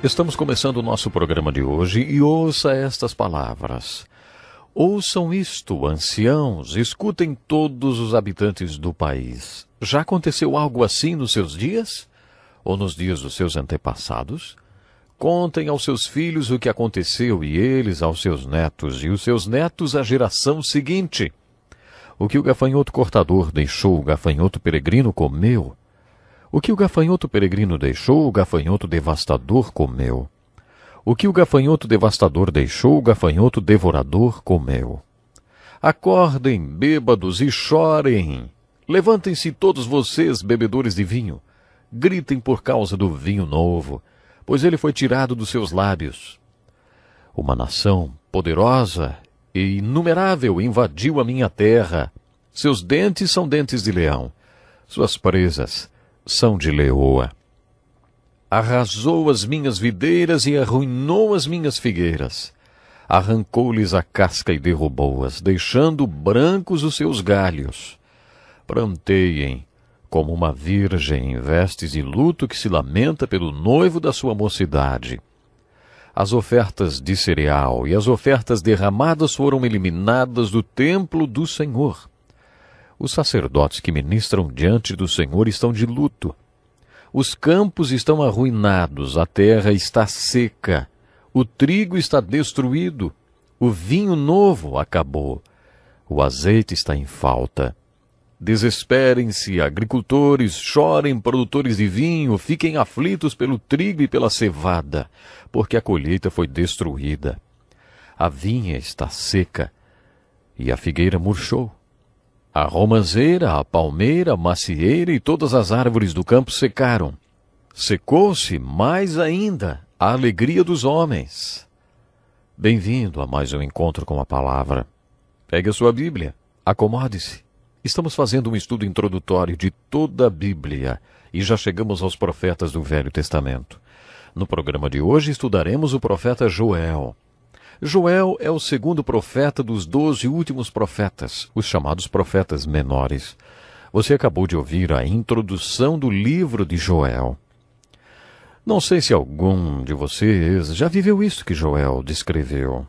Estamos começando o nosso programa de hoje e ouça estas palavras. Ouçam isto, anciãos, escutem todos os habitantes do país. Já aconteceu algo assim nos seus dias? Ou nos dias dos seus antepassados? Contem aos seus filhos o que aconteceu e eles aos seus netos e os seus netos à geração seguinte. O que o gafanhoto cortador deixou o gafanhoto peregrino comeu, o que o gafanhoto peregrino deixou, o gafanhoto devastador comeu. O que o gafanhoto devastador deixou, o gafanhoto devorador comeu. Acordem, bêbados, e chorem. Levantem-se todos vocês, bebedores de vinho. Gritem por causa do vinho novo, pois ele foi tirado dos seus lábios. Uma nação poderosa e inumerável invadiu a minha terra. Seus dentes são dentes de leão. Suas presas são de Leoa. Arrasou as minhas videiras e arruinou as minhas figueiras. Arrancou-lhes a casca e derrubou-as, deixando brancos os seus galhos. Pranteiem, como uma virgem em vestes de luto que se lamenta pelo noivo da sua mocidade. As ofertas de cereal e as ofertas derramadas foram eliminadas do templo do Senhor. Os sacerdotes que ministram diante do Senhor estão de luto. Os campos estão arruinados, a terra está seca, o trigo está destruído, o vinho novo acabou, o azeite está em falta. Desesperem-se, agricultores, chorem, produtores de vinho, fiquem aflitos pelo trigo e pela cevada, porque a colheita foi destruída. A vinha está seca e a figueira murchou. A romanzeira, a palmeira, a macieira e todas as árvores do campo secaram. Secou-se mais ainda a alegria dos homens. Bem-vindo a mais um encontro com a palavra. Pegue a sua Bíblia, acomode-se. Estamos fazendo um estudo introdutório de toda a Bíblia e já chegamos aos profetas do Velho Testamento. No programa de hoje estudaremos o profeta Joel. Joel é o segundo profeta dos doze últimos profetas, os chamados profetas menores. Você acabou de ouvir a introdução do livro de Joel. Não sei se algum de vocês já viveu isso que Joel descreveu.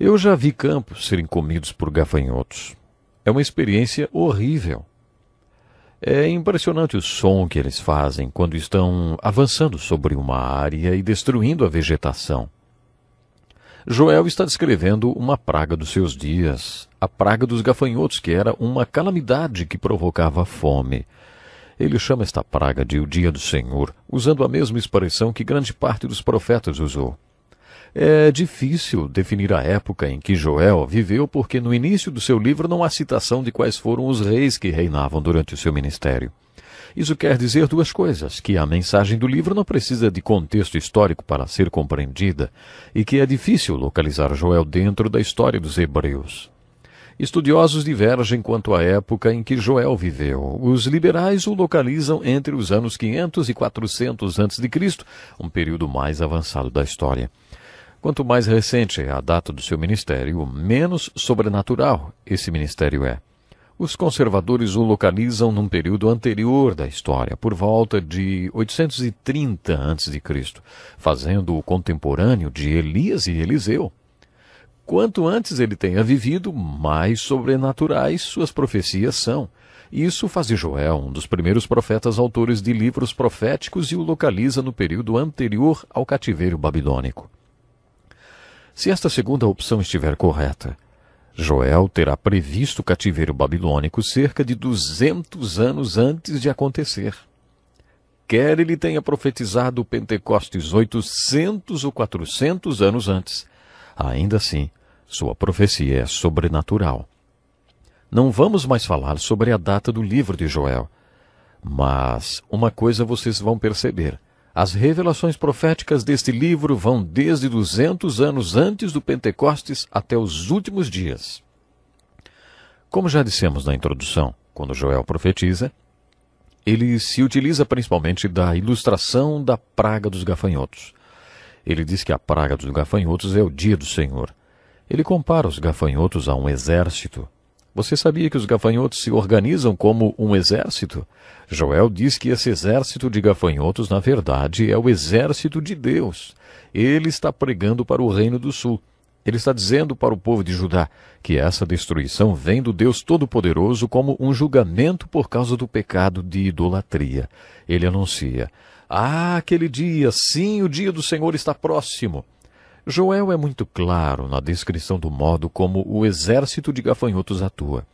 Eu já vi campos serem comidos por gafanhotos. É uma experiência horrível. É impressionante o som que eles fazem quando estão avançando sobre uma área e destruindo a vegetação. Joel está descrevendo uma praga dos seus dias, a praga dos gafanhotos, que era uma calamidade que provocava fome. Ele chama esta praga de o dia do Senhor, usando a mesma expressão que grande parte dos profetas usou. É difícil definir a época em que Joel viveu, porque no início do seu livro não há citação de quais foram os reis que reinavam durante o seu ministério. Isso quer dizer duas coisas: que a mensagem do livro não precisa de contexto histórico para ser compreendida e que é difícil localizar Joel dentro da história dos hebreus. Estudiosos divergem quanto à época em que Joel viveu. Os liberais o localizam entre os anos 500 e 400 a.C., um período mais avançado da história. Quanto mais recente é a data do seu ministério, menos sobrenatural esse ministério é. Os conservadores o localizam num período anterior da história, por volta de 830 a.C., fazendo-o contemporâneo de Elias e Eliseu. Quanto antes ele tenha vivido, mais sobrenaturais suas profecias são. Isso faz de Joel um dos primeiros profetas autores de livros proféticos e o localiza no período anterior ao cativeiro babilônico. Se esta segunda opção estiver correta, Joel terá previsto o cativeiro babilônico cerca de 200 anos antes de acontecer. Quer ele tenha profetizado o Pentecostes 800 ou 400 anos antes, ainda assim, sua profecia é sobrenatural. Não vamos mais falar sobre a data do livro de Joel, mas uma coisa vocês vão perceber: as revelações proféticas deste livro vão desde 200 anos antes do Pentecostes até os últimos dias. Como já dissemos na introdução, quando Joel profetiza, ele se utiliza principalmente da ilustração da praga dos gafanhotos. Ele diz que a praga dos gafanhotos é o dia do Senhor. Ele compara os gafanhotos a um exército você sabia que os gafanhotos se organizam como um exército? Joel diz que esse exército de gafanhotos, na verdade, é o exército de Deus. Ele está pregando para o reino do sul. Ele está dizendo para o povo de Judá que essa destruição vem do Deus Todo-Poderoso como um julgamento por causa do pecado de idolatria. Ele anuncia: Ah, aquele dia, sim, o dia do Senhor está próximo. Joel é muito claro na descrição do modo como o exército de gafanhotos atua.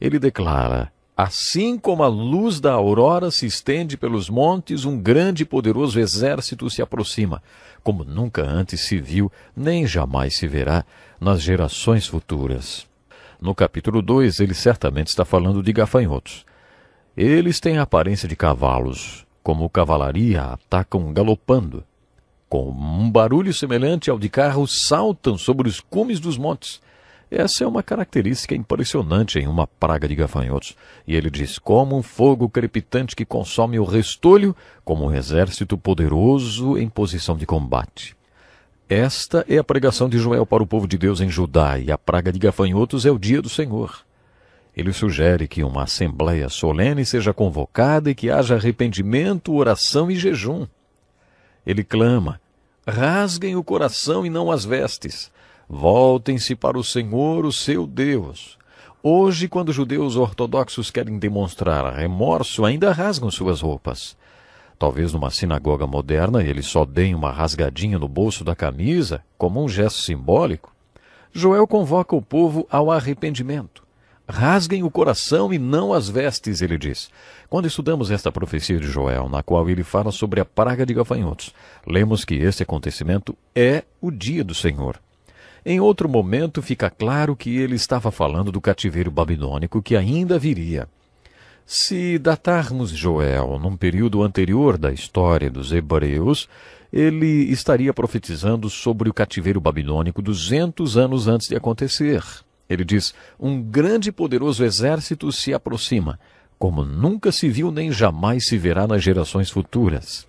Ele declara: Assim como a luz da aurora se estende pelos montes, um grande e poderoso exército se aproxima, como nunca antes se viu, nem jamais se verá nas gerações futuras. No capítulo 2, ele certamente está falando de gafanhotos. Eles têm a aparência de cavalos, como cavalaria atacam galopando, com um barulho semelhante ao de carros, saltam sobre os cumes dos montes. Essa é uma característica impressionante em uma praga de gafanhotos. E ele diz: como um fogo crepitante que consome o restolho, como um exército poderoso em posição de combate. Esta é a pregação de Joel para o povo de Deus em Judá, e a praga de gafanhotos é o dia do Senhor. Ele sugere que uma assembleia solene seja convocada e que haja arrependimento, oração e jejum. Ele clama: rasguem o coração e não as vestes. Voltem-se para o Senhor, o seu Deus. Hoje, quando judeus ortodoxos querem demonstrar remorso, ainda rasgam suas roupas. Talvez numa sinagoga moderna eles só deem uma rasgadinha no bolso da camisa, como um gesto simbólico. Joel convoca o povo ao arrependimento. Rasguem o coração e não as vestes, ele diz. Quando estudamos esta profecia de Joel, na qual ele fala sobre a praga de gafanhotos, lemos que este acontecimento é o dia do Senhor. Em outro momento, fica claro que ele estava falando do cativeiro babilônico que ainda viria. Se datarmos Joel num período anterior da história dos hebreus, ele estaria profetizando sobre o cativeiro babilônico 200 anos antes de acontecer. Ele diz: Um grande e poderoso exército se aproxima, como nunca se viu nem jamais se verá nas gerações futuras.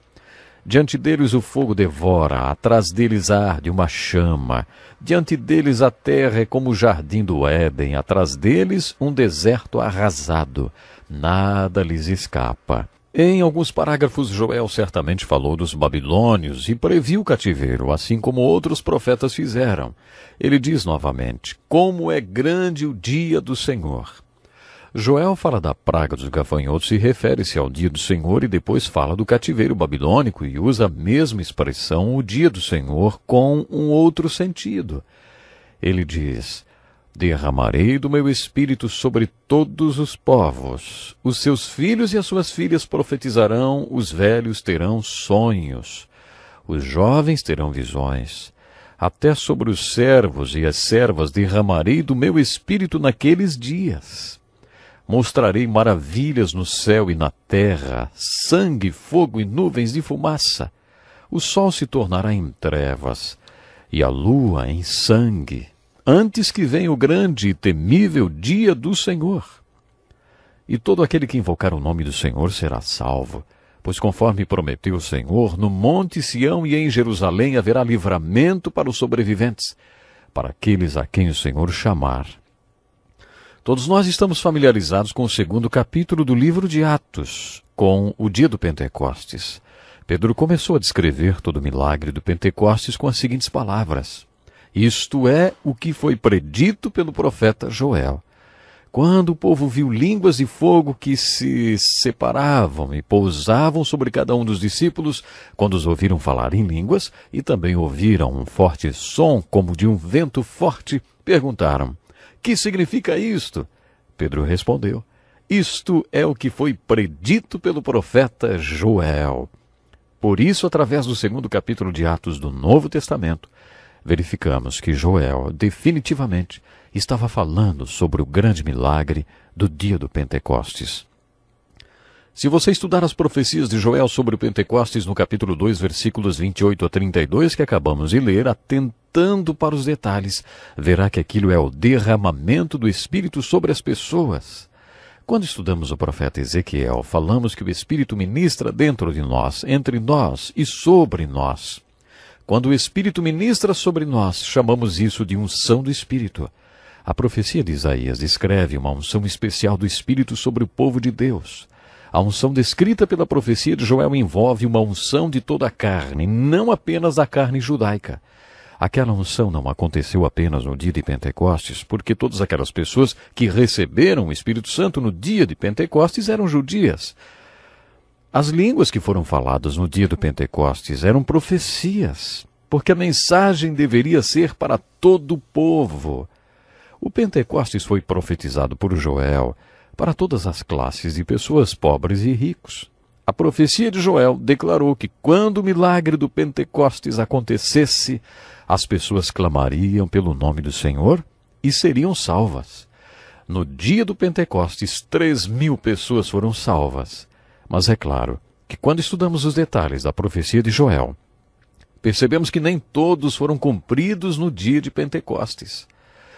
Diante deles o fogo devora, atrás deles arde uma chama. Diante deles a terra é como o jardim do Éden, atrás deles um deserto arrasado. Nada lhes escapa. Em alguns parágrafos, Joel certamente falou dos babilônios e previu o cativeiro, assim como outros profetas fizeram. Ele diz novamente: Como é grande o dia do Senhor! Joel fala da praga dos gafanhotos e refere-se ao dia do Senhor e depois fala do cativeiro babilônico e usa a mesma expressão, o dia do Senhor, com um outro sentido. Ele diz: Derramarei do meu espírito sobre todos os povos. Os seus filhos e as suas filhas profetizarão, os velhos terão sonhos, os jovens terão visões. Até sobre os servos e as servas derramarei do meu espírito naqueles dias. Mostrarei maravilhas no céu e na terra, sangue, fogo e nuvens de fumaça. O sol se tornará em trevas e a lua em sangue antes que venha o grande e temível dia do Senhor. E todo aquele que invocar o nome do Senhor será salvo, pois conforme prometeu o Senhor, no monte Sião e em Jerusalém haverá livramento para os sobreviventes, para aqueles a quem o Senhor chamar. Todos nós estamos familiarizados com o segundo capítulo do livro de Atos, com o dia do Pentecostes. Pedro começou a descrever todo o milagre do Pentecostes com as seguintes palavras: isto é o que foi predito pelo profeta Joel. Quando o povo viu línguas de fogo que se separavam e pousavam sobre cada um dos discípulos, quando os ouviram falar em línguas e também ouviram um forte som como de um vento forte, perguntaram: Que significa isto? Pedro respondeu: Isto é o que foi predito pelo profeta Joel. Por isso, através do segundo capítulo de Atos do Novo Testamento, verificamos que Joel definitivamente estava falando sobre o grande milagre do dia do Pentecostes. Se você estudar as profecias de Joel sobre o Pentecostes no capítulo 2, versículos 28 a 32 que acabamos de ler, atentando para os detalhes, verá que aquilo é o derramamento do Espírito sobre as pessoas. Quando estudamos o profeta Ezequiel, falamos que o Espírito ministra dentro de nós, entre nós e sobre nós. Quando o Espírito ministra sobre nós, chamamos isso de unção do Espírito. A profecia de Isaías descreve uma unção especial do Espírito sobre o povo de Deus. A unção descrita pela profecia de Joel envolve uma unção de toda a carne, não apenas da carne judaica. Aquela unção não aconteceu apenas no dia de Pentecostes, porque todas aquelas pessoas que receberam o Espírito Santo no dia de Pentecostes eram judias. As línguas que foram faladas no dia do Pentecostes eram profecias, porque a mensagem deveria ser para todo o povo. O Pentecostes foi profetizado por Joel para todas as classes e pessoas pobres e ricos. A profecia de Joel declarou que quando o milagre do Pentecostes acontecesse, as pessoas clamariam pelo nome do Senhor e seriam salvas. No dia do Pentecostes, três mil pessoas foram salvas. Mas é claro que quando estudamos os detalhes da profecia de Joel, percebemos que nem todos foram cumpridos no dia de Pentecostes.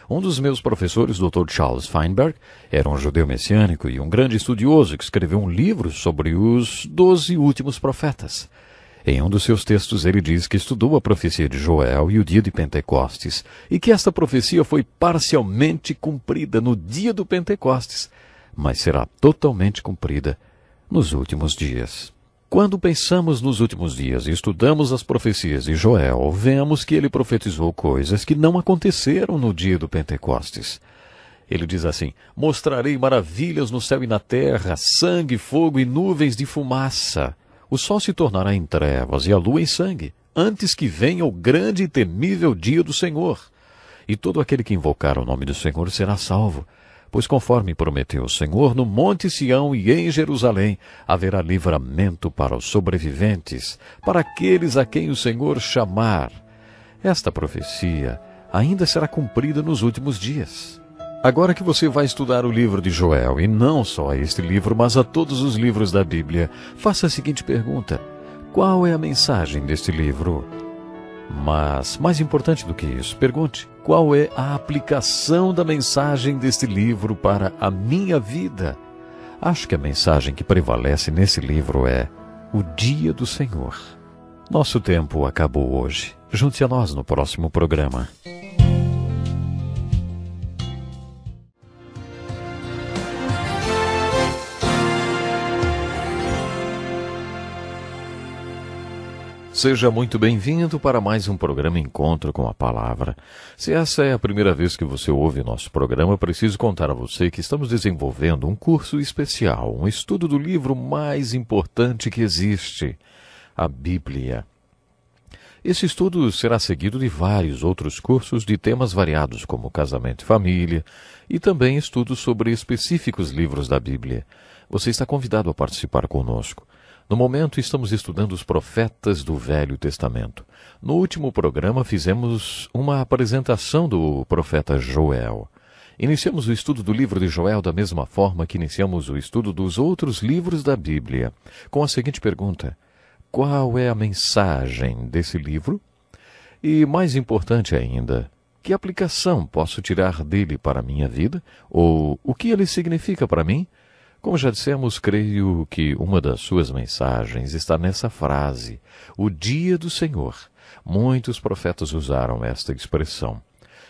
Um dos meus professores, o Dr. Charles Feinberg, era um judeu messiânico e um grande estudioso que escreveu um livro sobre os doze últimos profetas. Em um dos seus textos, ele diz que estudou a profecia de Joel e o dia de Pentecostes, e que esta profecia foi parcialmente cumprida no dia do Pentecostes, mas será totalmente cumprida nos últimos dias. Quando pensamos nos últimos dias e estudamos as profecias de Joel, vemos que ele profetizou coisas que não aconteceram no dia do Pentecostes. Ele diz assim: Mostrarei maravilhas no céu e na terra, sangue, fogo e nuvens de fumaça. O sol se tornará em trevas e a lua em sangue, antes que venha o grande e temível dia do Senhor. E todo aquele que invocar o nome do Senhor será salvo. Pois conforme prometeu o Senhor, no Monte Sião e em Jerusalém haverá livramento para os sobreviventes, para aqueles a quem o Senhor chamar. Esta profecia ainda será cumprida nos últimos dias. Agora que você vai estudar o livro de Joel, e não só a este livro, mas a todos os livros da Bíblia, faça a seguinte pergunta: Qual é a mensagem deste livro? Mas, mais importante do que isso, pergunte qual é a aplicação da mensagem deste livro para a minha vida. Acho que a mensagem que prevalece nesse livro é o dia do Senhor. Nosso tempo acabou hoje. Junte a nós no próximo programa. Seja muito bem-vindo para mais um programa Encontro com a Palavra. Se essa é a primeira vez que você ouve nosso programa, preciso contar a você que estamos desenvolvendo um curso especial, um estudo do livro mais importante que existe, a Bíblia. Esse estudo será seguido de vários outros cursos de temas variados, como casamento e família, e também estudos sobre específicos livros da Bíblia. Você está convidado a participar conosco. No momento, estamos estudando os profetas do Velho Testamento. No último programa, fizemos uma apresentação do profeta Joel. Iniciamos o estudo do livro de Joel da mesma forma que iniciamos o estudo dos outros livros da Bíblia, com a seguinte pergunta: Qual é a mensagem desse livro? E, mais importante ainda, que aplicação posso tirar dele para a minha vida? Ou o que ele significa para mim? Como já dissemos, creio que uma das suas mensagens está nessa frase, o dia do Senhor. Muitos profetas usaram esta expressão.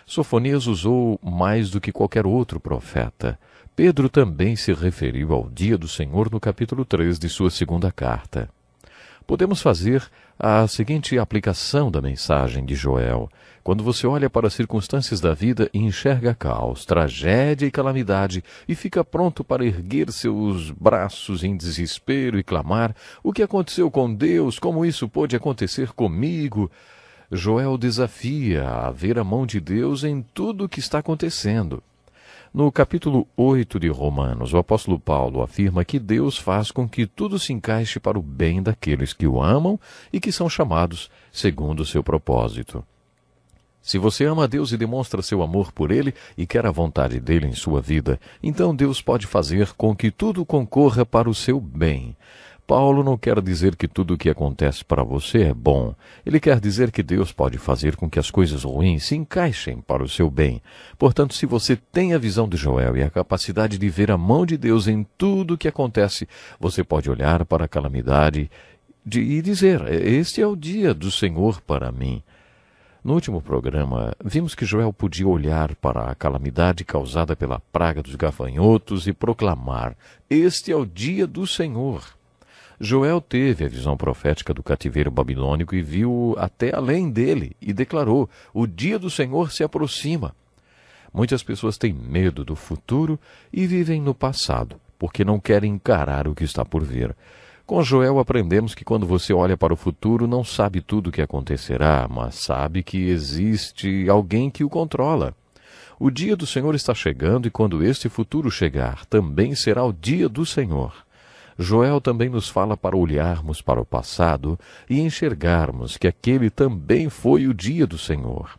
Sofonias usou mais do que qualquer outro profeta. Pedro também se referiu ao dia do Senhor no capítulo 3 de sua segunda carta podemos fazer a seguinte aplicação da mensagem de Joel. Quando você olha para as circunstâncias da vida e enxerga caos, tragédia e calamidade e fica pronto para erguer seus braços em desespero e clamar: O que aconteceu com Deus? Como isso pôde acontecer comigo? Joel desafia a ver a mão de Deus em tudo o que está acontecendo. No capítulo 8 de Romanos, o apóstolo Paulo afirma que Deus faz com que tudo se encaixe para o bem daqueles que o amam e que são chamados segundo o seu propósito. Se você ama Deus e demonstra seu amor por Ele e quer a vontade dele em sua vida, então Deus pode fazer com que tudo concorra para o seu bem. Paulo não quer dizer que tudo o que acontece para você é bom. Ele quer dizer que Deus pode fazer com que as coisas ruins se encaixem para o seu bem. Portanto, se você tem a visão de Joel e a capacidade de ver a mão de Deus em tudo o que acontece, você pode olhar para a calamidade e dizer: Este é o dia do Senhor para mim. No último programa, vimos que Joel podia olhar para a calamidade causada pela praga dos gafanhotos e proclamar: Este é o dia do Senhor. Joel teve a visão profética do cativeiro babilônico e viu até além dele e declarou: O dia do Senhor se aproxima. Muitas pessoas têm medo do futuro e vivem no passado, porque não querem encarar o que está por vir. Com Joel aprendemos que quando você olha para o futuro, não sabe tudo o que acontecerá, mas sabe que existe alguém que o controla. O dia do Senhor está chegando e quando este futuro chegar, também será o dia do Senhor. Joel também nos fala para olharmos para o passado e enxergarmos que aquele também foi o dia do Senhor.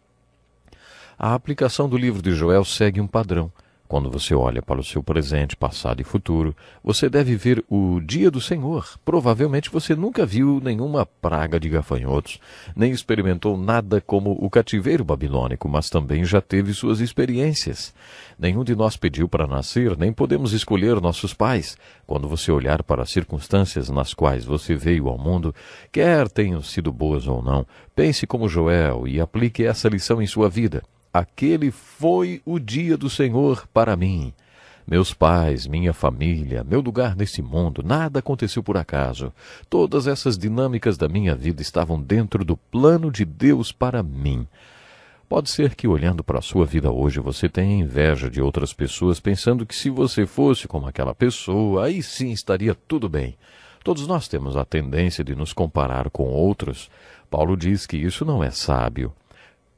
A aplicação do livro de Joel segue um padrão. Quando você olha para o seu presente, passado e futuro, você deve ver o dia do Senhor. Provavelmente você nunca viu nenhuma praga de gafanhotos, nem experimentou nada como o cativeiro babilônico, mas também já teve suas experiências. Nenhum de nós pediu para nascer, nem podemos escolher nossos pais. Quando você olhar para as circunstâncias nas quais você veio ao mundo, quer tenham sido boas ou não, pense como Joel e aplique essa lição em sua vida. Aquele foi o dia do Senhor para mim. Meus pais, minha família, meu lugar nesse mundo, nada aconteceu por acaso. Todas essas dinâmicas da minha vida estavam dentro do plano de Deus para mim. Pode ser que olhando para a sua vida hoje você tenha inveja de outras pessoas, pensando que se você fosse como aquela pessoa, aí sim estaria tudo bem. Todos nós temos a tendência de nos comparar com outros. Paulo diz que isso não é sábio.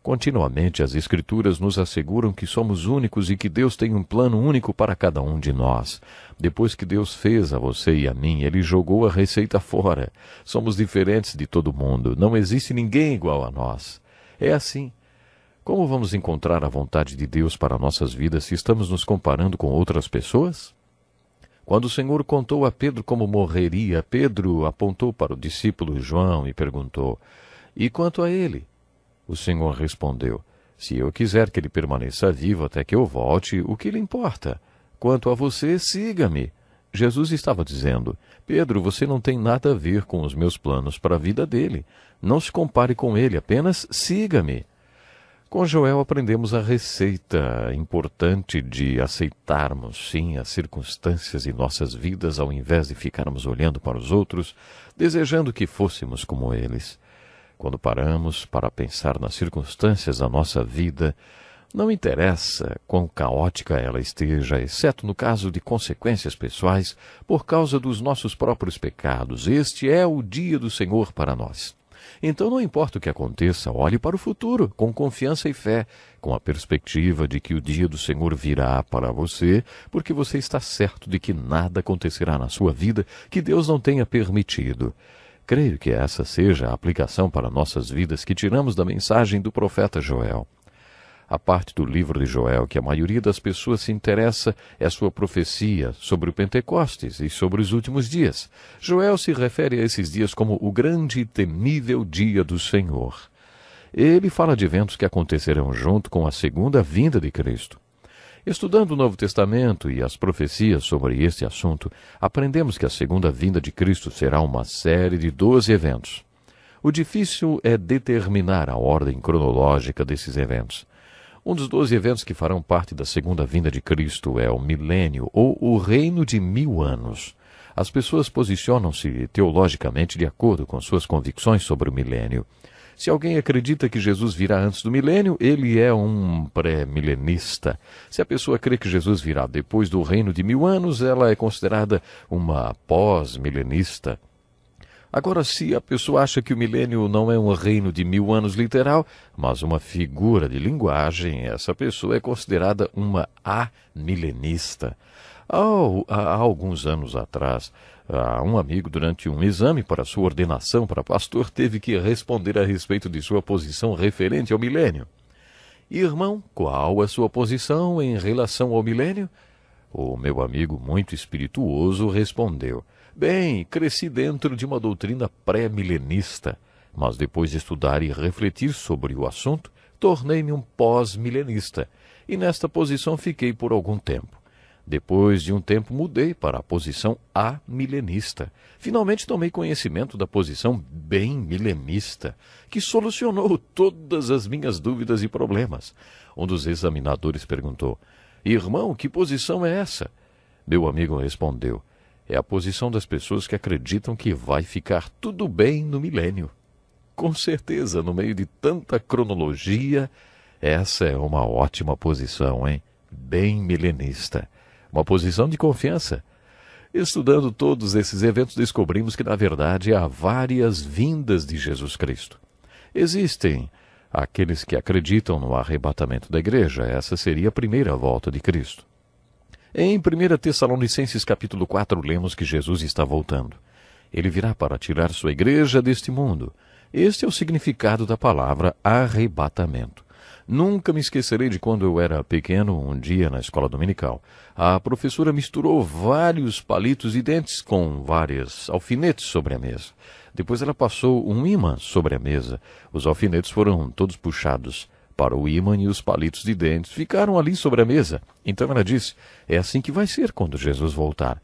Continuamente as Escrituras nos asseguram que somos únicos e que Deus tem um plano único para cada um de nós. Depois que Deus fez a você e a mim, Ele jogou a receita fora. Somos diferentes de todo mundo. Não existe ninguém igual a nós. É assim. Como vamos encontrar a vontade de Deus para nossas vidas se estamos nos comparando com outras pessoas? Quando o Senhor contou a Pedro como morreria, Pedro apontou para o discípulo João e perguntou: E quanto a ele? O Senhor respondeu: Se eu quiser que ele permaneça vivo até que eu volte, o que lhe importa? Quanto a você, siga-me. Jesus estava dizendo: Pedro, você não tem nada a ver com os meus planos para a vida dele. Não se compare com ele, apenas siga-me. Com Joel aprendemos a receita importante de aceitarmos, sim, as circunstâncias e nossas vidas ao invés de ficarmos olhando para os outros, desejando que fôssemos como eles. Quando paramos para pensar nas circunstâncias da nossa vida, não interessa quão caótica ela esteja, exceto no caso de consequências pessoais por causa dos nossos próprios pecados. Este é o dia do Senhor para nós. Então, não importa o que aconteça, olhe para o futuro com confiança e fé, com a perspectiva de que o dia do Senhor virá para você, porque você está certo de que nada acontecerá na sua vida que Deus não tenha permitido. Creio que essa seja a aplicação para nossas vidas que tiramos da mensagem do profeta Joel. A parte do livro de Joel que a maioria das pessoas se interessa é sua profecia sobre o Pentecostes e sobre os últimos dias. Joel se refere a esses dias como o grande e temível dia do Senhor. Ele fala de eventos que acontecerão junto com a segunda vinda de Cristo. Estudando o Novo Testamento e as profecias sobre este assunto, aprendemos que a segunda vinda de Cristo será uma série de 12 eventos. O difícil é determinar a ordem cronológica desses eventos. Um dos 12 eventos que farão parte da segunda vinda de Cristo é o milênio ou o reino de mil anos. As pessoas posicionam-se teologicamente de acordo com suas convicções sobre o milênio. Se alguém acredita que Jesus virá antes do milênio, ele é um pré-milenista. Se a pessoa crê que Jesus virá depois do reino de mil anos, ela é considerada uma pós-milenista. Agora, se a pessoa acha que o milênio não é um reino de mil anos literal, mas uma figura de linguagem, essa pessoa é considerada uma amilenista. Ao, há alguns anos atrás, a ah, um amigo durante um exame para sua ordenação para pastor, teve que responder a respeito de sua posição referente ao milênio. Irmão, qual é sua posição em relação ao milênio? O meu amigo, muito espirituoso, respondeu: Bem, cresci dentro de uma doutrina pré-milenista, mas depois de estudar e refletir sobre o assunto, tornei-me um pós-milenista, e nesta posição fiquei por algum tempo. Depois de um tempo, mudei para a posição amilenista. Finalmente tomei conhecimento da posição bem milenista, que solucionou todas as minhas dúvidas e problemas. Um dos examinadores perguntou: Irmão, que posição é essa? Meu amigo respondeu: É a posição das pessoas que acreditam que vai ficar tudo bem no milênio. Com certeza, no meio de tanta cronologia, essa é uma ótima posição, hein? Bem milenista uma posição de confiança. Estudando todos esses eventos, descobrimos que, na verdade, há várias vindas de Jesus Cristo. Existem aqueles que acreditam no arrebatamento da igreja, essa seria a primeira volta de Cristo. Em 1 Tessalonicenses capítulo 4, lemos que Jesus está voltando. Ele virá para tirar sua igreja deste mundo. Este é o significado da palavra arrebatamento. Nunca me esquecerei de quando eu era pequeno, um dia na escola dominical. A professora misturou vários palitos e dentes com várias alfinetes sobre a mesa. Depois ela passou um ímã sobre a mesa. Os alfinetes foram todos puxados para o ímã e os palitos de dentes ficaram ali sobre a mesa. Então ela disse: É assim que vai ser quando Jesus voltar.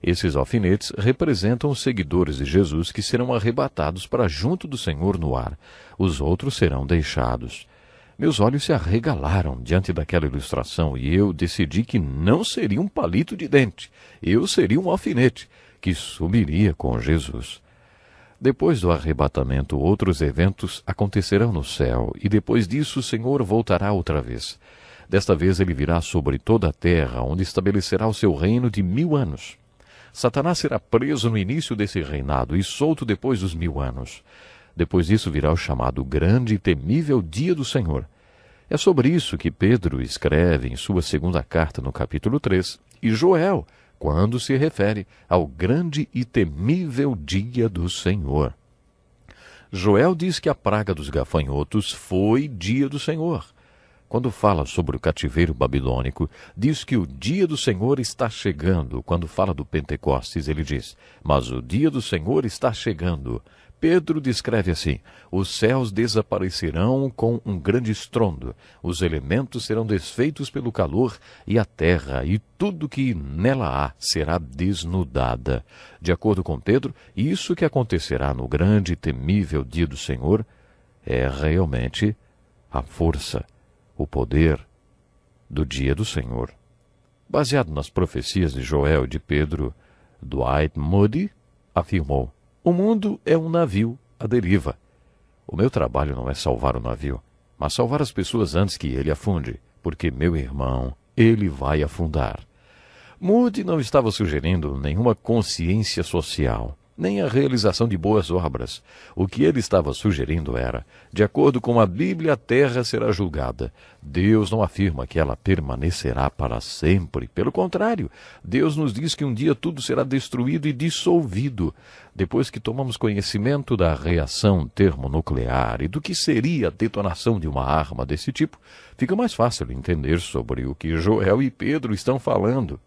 Esses alfinetes representam os seguidores de Jesus que serão arrebatados para junto do Senhor no ar. Os outros serão deixados. Meus olhos se arregalaram diante daquela ilustração e eu decidi que não seria um palito de dente, eu seria um alfinete que subiria com Jesus. Depois do arrebatamento, outros eventos acontecerão no céu, e depois disso o Senhor voltará outra vez. Desta vez ele virá sobre toda a terra, onde estabelecerá o seu reino de mil anos. Satanás será preso no início desse reinado e solto depois dos mil anos. Depois disso virá o chamado grande e temível dia do Senhor. É sobre isso que Pedro escreve em sua segunda carta, no capítulo 3, e Joel, quando se refere ao grande e temível dia do Senhor. Joel diz que a praga dos gafanhotos foi dia do Senhor. Quando fala sobre o cativeiro babilônico, diz que o dia do Senhor está chegando. Quando fala do Pentecostes, ele diz: Mas o dia do Senhor está chegando. Pedro descreve assim: os céus desaparecerão com um grande estrondo, os elementos serão desfeitos pelo calor, e a terra e tudo que nela há será desnudada. De acordo com Pedro, isso que acontecerá no grande e temível dia do Senhor é realmente a força, o poder do dia do Senhor. Baseado nas profecias de Joel e de Pedro, Dwight Moody afirmou o mundo é um navio à deriva. O meu trabalho não é salvar o navio, mas salvar as pessoas antes que ele afunde, porque, meu irmão, ele vai afundar. Moody não estava sugerindo nenhuma consciência social nem a realização de boas obras. O que ele estava sugerindo era: de acordo com a Bíblia, a terra será julgada. Deus não afirma que ela permanecerá para sempre. Pelo contrário, Deus nos diz que um dia tudo será destruído e dissolvido. Depois que tomamos conhecimento da reação termonuclear e do que seria a detonação de uma arma desse tipo, fica mais fácil entender sobre o que Joel e Pedro estão falando.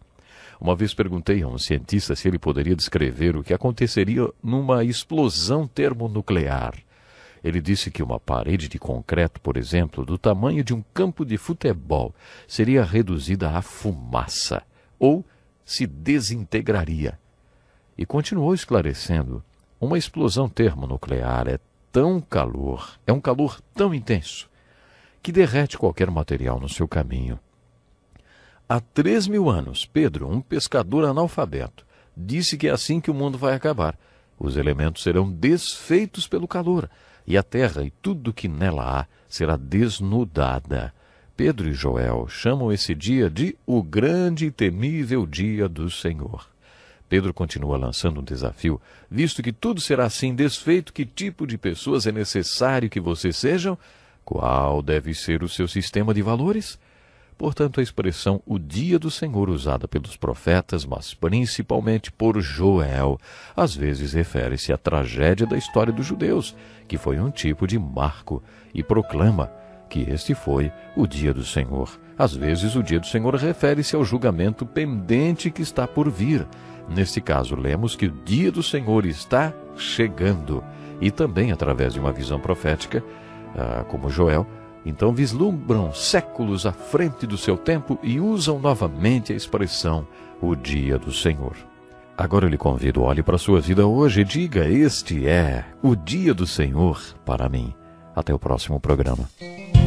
Uma vez perguntei a um cientista se ele poderia descrever o que aconteceria numa explosão termonuclear. Ele disse que uma parede de concreto, por exemplo, do tamanho de um campo de futebol, seria reduzida a fumaça ou se desintegraria. E continuou esclarecendo: uma explosão termonuclear é tão calor, é um calor tão intenso, que derrete qualquer material no seu caminho. Há três mil anos, Pedro, um pescador analfabeto, disse que é assim que o mundo vai acabar. Os elementos serão desfeitos pelo calor, e a terra e tudo que nela há será desnudada. Pedro e Joel chamam esse dia de o grande e temível dia do Senhor. Pedro continua lançando um desafio, visto que tudo será assim desfeito, que tipo de pessoas é necessário que vocês sejam? Qual deve ser o seu sistema de valores? Portanto, a expressão o dia do Senhor usada pelos profetas, mas principalmente por Joel, às vezes refere-se à tragédia da história dos judeus, que foi um tipo de marco, e proclama que este foi o dia do Senhor. Às vezes, o dia do Senhor refere-se ao julgamento pendente que está por vir. Nesse caso, lemos que o dia do Senhor está chegando, e também através de uma visão profética, ah, como Joel, então vislumbram séculos à frente do seu tempo e usam novamente a expressão o dia do Senhor. Agora eu lhe convido, olhe para a sua vida hoje e diga: Este é o dia do Senhor para mim. Até o próximo programa.